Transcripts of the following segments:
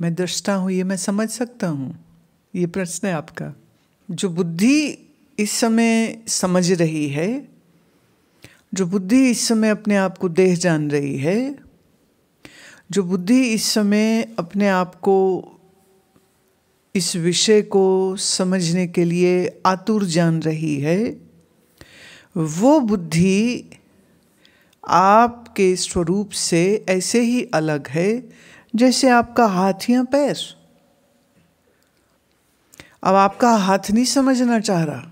मैं दृष्टा हूँ ये मैं समझ सकता हूँ ये प्रश्न है आपका जो बुद्धि इस समय समझ रही है जो बुद्धि इस समय अपने आप को देह जान रही है जो बुद्धि इस समय अपने आप को इस विषय को समझने के लिए आतुर जान रही है वो बुद्धि आपके स्वरूप से ऐसे ही अलग है जैसे आपका हाथ या पैर अब आपका हाथ नहीं समझना चाह रहा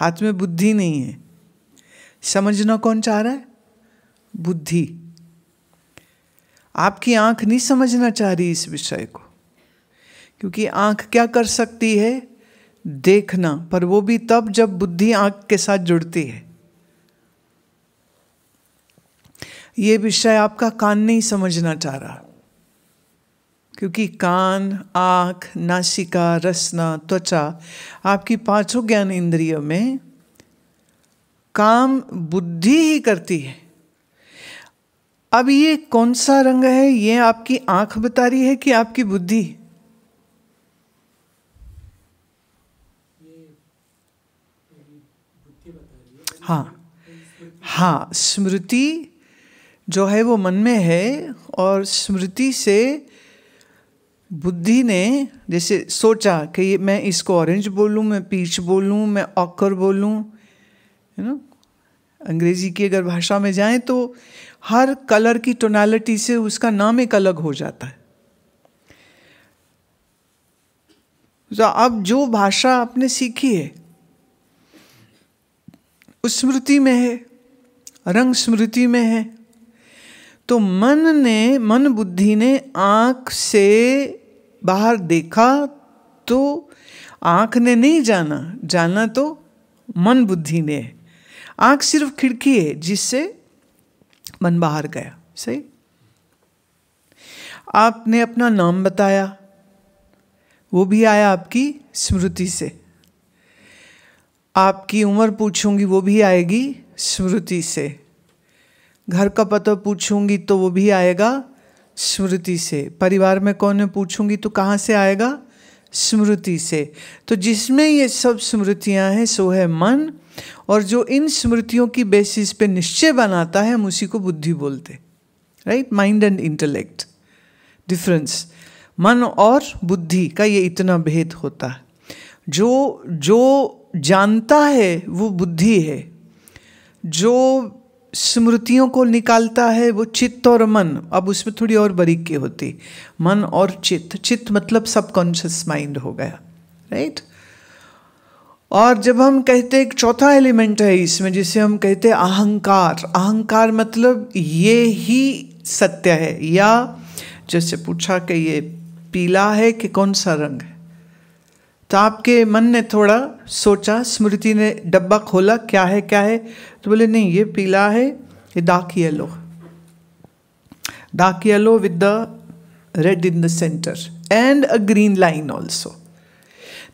हाथ में बुद्धि नहीं है समझना कौन चाह रहा है बुद्धि आपकी आंख नहीं समझना चाह रही इस विषय को क्योंकि आंख क्या कर सकती है देखना पर वो भी तब जब बुद्धि आंख के साथ जुड़ती है ये विषय आपका कान नहीं समझना चाह रहा क्योंकि कान आँख नासिका रसना त्वचा आपकी पांचों ज्ञान इंद्रियों में काम बुद्धि ही करती है अब ये कौन सा रंग है ये आपकी आंख बता रही है कि आपकी बुद्धि हाँ हाँ स्मृति जो है वो मन में है और स्मृति से बुद्धि ने जैसे सोचा कि मैं इसको ऑरेंज बोलूँ मैं पीच बोलूँ मैं ऑकर बोलूँ है ना अंग्रेजी की अगर भाषा में जाएं तो हर कलर की टोनालिटी से उसका नाम एक अलग हो जाता है तो अब जो भाषा आपने सीखी है उस स्मृति में है रंग स्मृति में है तो मन ने मन बुद्धि ने आँख से बाहर देखा तो आँख ने नहीं जाना जाना तो मन बुद्धि ने है आँख सिर्फ खिड़की है जिससे मन बाहर गया सही आपने अपना नाम बताया वो भी आया आपकी स्मृति से आपकी उम्र पूछूंगी वो भी आएगी स्मृति से घर का पता पूछूंगी तो वो भी आएगा स्मृति से परिवार में कौन है पूछूंगी तो कहाँ से आएगा स्मृति से तो जिसमें ये सब स्मृतियाँ हैं सो है मन और जो इन स्मृतियों की बेसिस पे निश्चय बनाता है हम उसी को बुद्धि बोलते right mind and intellect difference मन और बुद्धि का ये इतना भेद होता है जो जो जानता है वो बुद्धि है जो स्मृतियों को निकालता है वो चित्त और मन अब उसमें थोड़ी और बारीकी होती मन और चित्त चित्त मतलब सबकॉन्शियस माइंड हो गया राइट और जब हम कहते हैं चौथा एलिमेंट है इसमें जिसे हम कहते हैं अहंकार अहंकार मतलब ये ही सत्य है या जैसे पूछा कि ये पीला है कि कौन सा रंग है तो आपके मन ने थोड़ा सोचा स्मृति ने डब्बा खोला क्या है क्या है तो बोले नहीं ये पीला है ये dark yellow dark yellow with the red in the centre and a green line also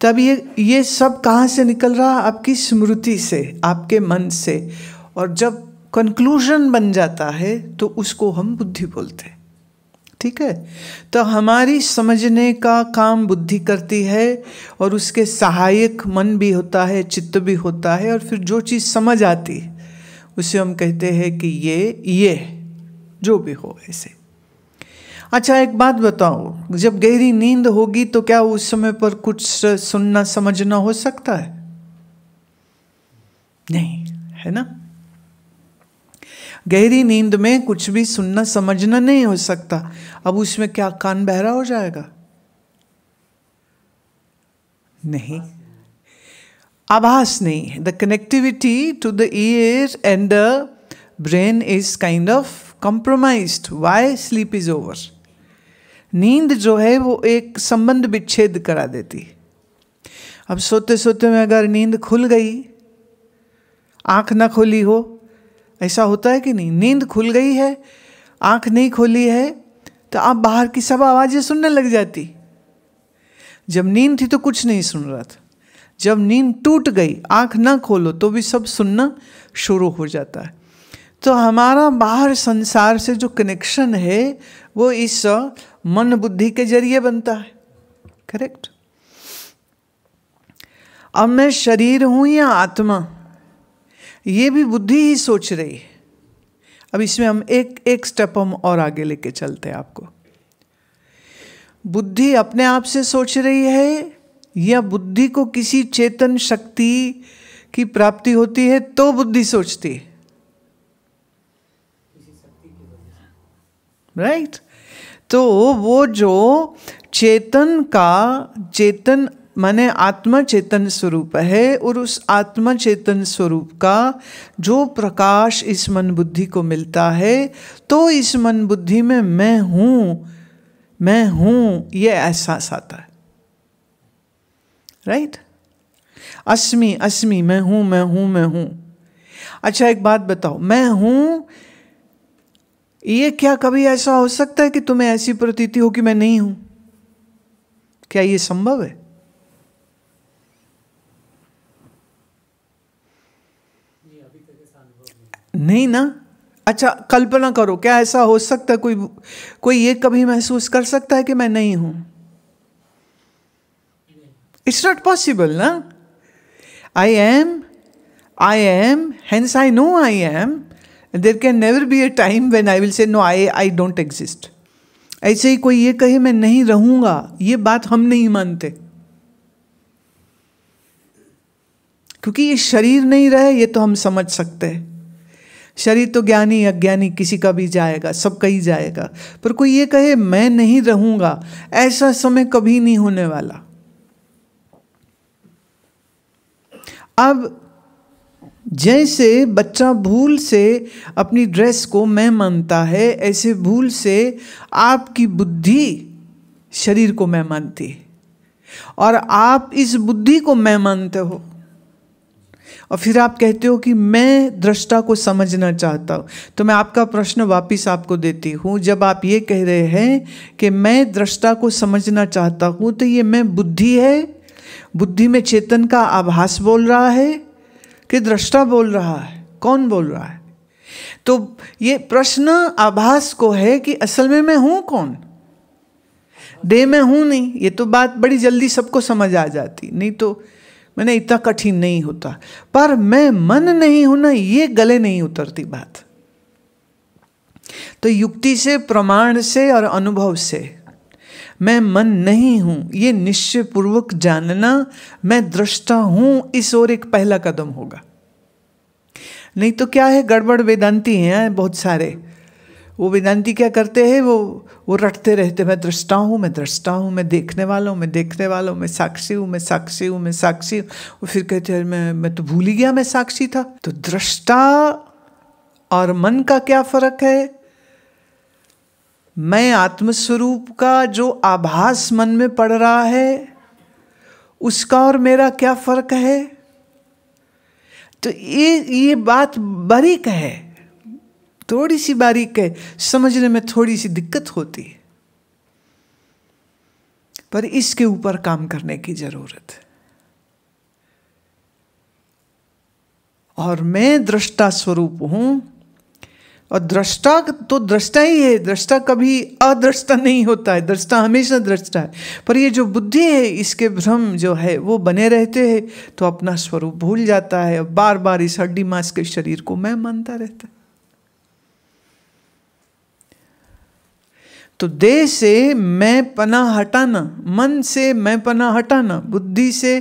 तब ये ये सब कहाँ से निकल रहा आपकी स्मृति से आपके मन से और जब कंक्लूजन बन जाता है तो उसको हम बुद्धि बोलते हैं ठीक है तो हमारी समझने का काम बुद्धि करती है और उसके सहायक मन भी होता है चित्त भी होता है और फिर जो चीज़ समझ आती है उसे हम कहते हैं कि ये ये जो भी हो ऐसे अच्छा एक बात बताओ जब गहरी नींद होगी तो क्या उस समय पर कुछ सुनना समझना हो सकता है नहीं है ना गहरी नींद में कुछ भी सुनना समझना नहीं हो सकता अब उसमें क्या कान बहरा हो जाएगा नहीं आभास नहीं है the connectivity to the ear and the brain is kind of compromise why sleep is over नींद जो है वो एक संबंध विच्छेद करा देती अब सोते सोते में अगर नींद खुल गई आंख ना खोली हो ऐसा होता है कि नहीं नींद खुल गई है आंख नहीं खोली है तो आप बाहर की सब आवाज़ें सुनने लग जाती जब नींद थी तो कुछ नहीं सुन रहा था जब नींद टूट गई आंख ना खोलो तो भी सब सुनना शुरू हो जाता है तो हमारा बाहर संसार से जो कनेक्शन है वो इस मन बुद्धि के जरिए बनता है करेक्ट अब मैं शरीर हूँ या आत्मा ये भी बुद्धि ही सोच रही है अब इसमें हम एक एक स्टेप हम और आगे लेके चलते हैं आपको बुद्धि अपने आप से सोच रही है या बुद्धि को किसी चेतन शक्ति की प्राप्ति होती है तो बुद्धि सोचती है राइट right? तो वो जो चेतन का चेतन माने आत्मा चेतन स्वरूप है और उस आत्मा चेतन स्वरूप का जो प्रकाश इस मन बुद्धि को मिलता है तो इस मन बुद्धि में मैं हूँ मैं हूँ ये एहसास आता है राइट right? अस्मी अस्मी मैं हूँ मैं हूँ मैं हूँ अच्छा एक बात बताओ मैं हूँ ये क्या कभी ऐसा हो सकता है कि तुम्हें ऐसी प्रतीति हो कि मैं नहीं हूँ क्या ये संभव है नहीं ना अच्छा कल्पना करो क्या ऐसा हो सकता है कोई कोई ये कभी महसूस कर सकता है कि मैं नहीं हूं इट्स नॉट पॉसिबल ना I am I am hence I know I am there can never be a time when I will say no I I don't exist ऐसे ही कोई ये कहे मैं नहीं रहूंगा ये बात हम नहीं मानते क्योंकि ये शरीर नहीं रहे ये तो हम समझ सकते हैं शरीर तो ज्ञानी अज्ञानी किसी का भी जाएगा सब कहीं जाएगा पर कोई ये कहे मैं नहीं रहूँगा ऐसा समय कभी नहीं होने वाला अब जैसे बच्चा भूल से अपनी ड्रेस को मैं मानता है ऐसे भूल से आपकी बुद्धि शरीर को मैं मानती है और आप इस बुद्धि को मैं मानते हो और फिर आप कहते हो कि मैं दृष्टा को समझना चाहता हूँ तो मैं आपका प्रश्न वापस आपको देती हूँ जब आप ये कह रहे हैं कि मैं दृष्टा को समझना चाहता हूँ तो ये मैं बुद्धि है बुद्धि में चेतन का आभास बोल रहा है कि दृष्टा बोल रहा है कौन बोल रहा है तो ये प्रश्न आभास को है कि असल में मैं हूँ कौन देह में हूँ नहीं ये तो बात बड़ी जल्दी सबको समझ आ जाती नहीं तो मैंने इतना कठिन नहीं होता पर मैं मन नहीं हूं ना ये गले नहीं उतरती बात तो युक्ति से प्रमाण से और अनुभव से मैं मन नहीं हूं ये निश्चय पूर्वक जानना मैं दृष्टा हूं इस ओर एक पहला कदम होगा नहीं तो क्या है गड़बड़ वेदांती हैं बहुत सारे वो वेदांती क्या करते हैं वो वो रटते रहते मैं दृष्टा हूँ मैं दृष्टा हूँ मैं देखने वाला हूँ मैं देखने वाला हूँ मैं साक्षी हूँ मैं साक्षी हूँ मैं साक्षी हूँ वो फिर कहते हैं मैं मैं तो भूल ही गया मैं साक्षी था तो दृष्टा और मन का क्या फर्क है मैं आत्मस्वरूप का जो आभास मन में पड़ रहा है उसका और मेरा क्या फर्क है तो ये ये बात बारीक है थोड़ी सी बारीक है समझने में थोड़ी सी दिक्कत होती है पर इसके ऊपर काम करने की जरूरत है और मैं दृष्टा स्वरूप हूं और दृष्टा तो दृष्टा ही है दृष्टा कभी अदृष्टा नहीं होता है दृष्टा हमेशा दृष्टा है पर ये जो बुद्धि है इसके भ्रम जो है वो बने रहते हैं तो अपना स्वरूप भूल जाता है बार बार इस हड्डी मांस के शरीर को मैं मानता रहता है तो देह से मैं पना हटाना मन से मैं पना हटाना बुद्धि से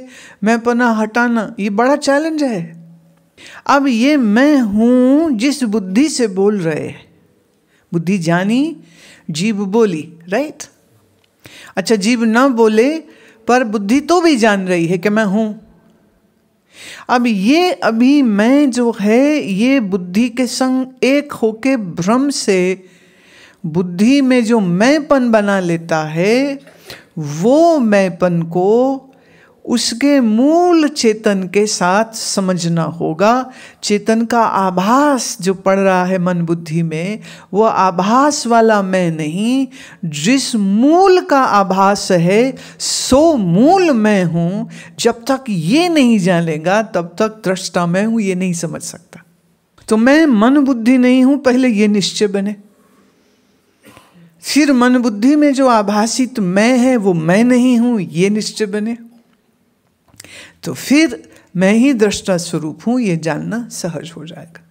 मैं पना हटाना ये बड़ा चैलेंज है अब ये मैं हूं जिस बुद्धि से बोल रहे हैं बुद्धि जानी जीव बोली राइट अच्छा जीव ना बोले पर बुद्धि तो भी जान रही है कि मैं हूं अब ये अभी मैं जो है ये बुद्धि के संग एक होके भ्रम से बुद्धि में जो मैंपन बना लेता है वो मैंपन को उसके मूल चेतन के साथ समझना होगा चेतन का आभास जो पड़ रहा है मन बुद्धि में वो आभास वाला मैं नहीं जिस मूल का आभास है सो मूल मैं हूँ जब तक ये नहीं जानेगा तब तक दृष्टा मैं हूँ ये नहीं समझ सकता तो मैं मन बुद्धि नहीं हूँ पहले ये निश्चय बने फिर मन बुद्धि में जो आभासित मैं है वो मैं नहीं हूँ ये निश्चय बने तो फिर मैं ही दृष्टा स्वरूप हूँ ये जानना सहज हो जाएगा